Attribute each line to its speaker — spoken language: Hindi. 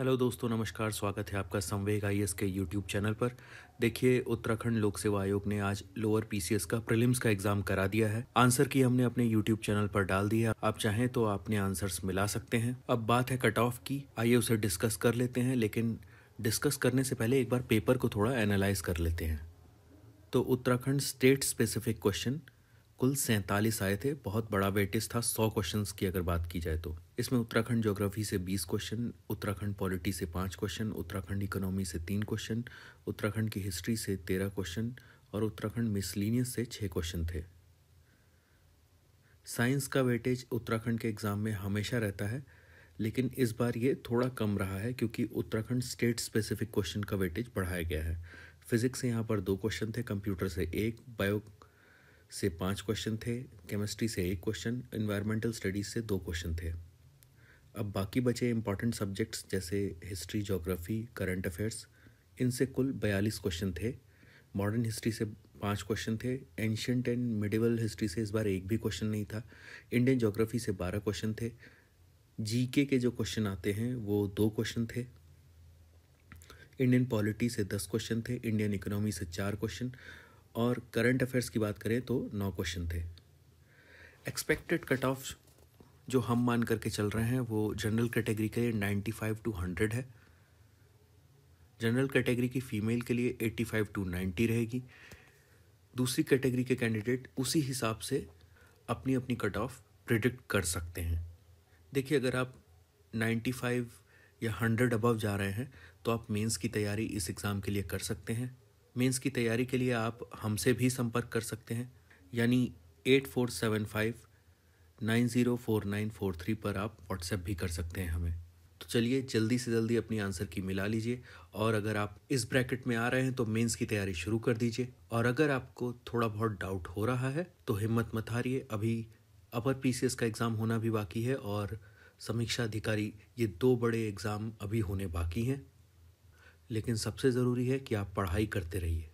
Speaker 1: हेलो दोस्तों नमस्कार स्वागत है आपका संवेग आई के यूट्यूब चैनल पर देखिए उत्तराखंड लोक सेवा आयोग ने आज लोअर पीसीएस का प्रीलिम्स का एग्जाम करा दिया है आंसर की हमने अपने यूट्यूब चैनल पर डाल दिया आप चाहें तो आपने आंसर्स मिला सकते हैं अब बात है कट ऑफ की आइए उसे डिस्कस कर लेते हैं लेकिन डिस्कस करने से पहले एक बार पेपर को थोड़ा एनालाइज कर लेते हैं तो उत्तराखंड स्टेट स्पेसिफिक क्वेश्चन कुल सैंतालीस आए थे बहुत बड़ा वेटेज था सौ क्वेश्चन की अगर बात की जाए तो इसमें उत्तराखंड ज्योग्राफी से बीस क्वेश्चन उत्तराखंड पॉलिटी से पाँच क्वेश्चन उत्तराखंड इकोनॉमी से तीन क्वेश्चन उत्तराखंड की हिस्ट्री से तेरह क्वेश्चन और उत्तराखंड मिसलिनियस से छः क्वेश्चन थे साइंस का वेटेज उत्तराखंड के एग्ज़ाम में हमेशा रहता है लेकिन इस बार ये थोड़ा कम रहा है क्योंकि उत्तराखंड स्टेट स्पेसिफिक क्वेश्चन का वेटेज बढ़ाया गया है फिज़िक्स से यहाँ पर दो क्वेश्चन थे कंप्यूटर से एक बायो से पाँच क्वेश्चन थे केमिस्ट्री से एक क्वेश्चन इन्वायरमेंटल स्टडीज़ से दो क्वेश्चन थे अब बाकी बचे इंपॉर्टेंट सब्जेक्ट्स जैसे हिस्ट्री जोग्राफ़ी करंट अफेयर्स इनसे कुल बयालीस क्वेश्चन थे मॉडर्न हिस्ट्री से पाँच क्वेश्चन थे एंशंट एंड मिडिवल हिस्ट्री से इस बार एक भी क्वेश्चन नहीं था इंडियन जोग्राफ़ी से बारह क्वेश्चन थे जीके के जो क्वेश्चन आते हैं वो दो क्वेश्चन थे इंडियन पॉलिटी से दस क्वेश्चन थे इंडियन इकोनॉमी से चार क्वेश्चन और करंट अफेयर्स की बात करें तो नौ क्वेश्चन थे एक्सपेक्टेड कट ऑफ जो हम मान करके चल रहे हैं वो जनरल कैटेगरी के नाइन्टी फाइव टू हंड्रेड है जनरल कैटेगरी की फ़ीमेल के लिए एट्टी फाइव टू नाइन्टी रहेगी दूसरी कैटेगरी के कैंडिडेट उसी हिसाब से अपनी अपनी कट ऑफ प्रिडिक्ट कर सकते हैं देखिए अगर आप नाइन्टी फाइव या हंड्रेड अबव जा रहे हैं तो आप मेंस की तैयारी इस एग्ज़ाम के लिए कर सकते हैं मेंस की तैयारी के लिए आप हमसे भी संपर्क कर सकते हैं यानी eight four seven five nine zero four nine four three पर आप व्हाट्सएप भी कर सकते हैं हमें तो चलिए जल्दी से जल्दी अपनी आंसर की मिला लीजिए और अगर आप इस ब्रैकेट में आ रहे हैं तो मेंस की तैयारी शुरू कर दीजिए और अगर आपको थोड़ा बहुत डाउट हो रहा है तो हिम्मत मत हारिए अभी अपर पीसीएस का एग्ज़ाम होना भी बाकी है और समीक्षा अधिकारी ये दो बड़े एग्ज़ाम अभी होने बाकी हैं लेकिन सबसे ज़रूरी है कि आप पढ़ाई करते रहिए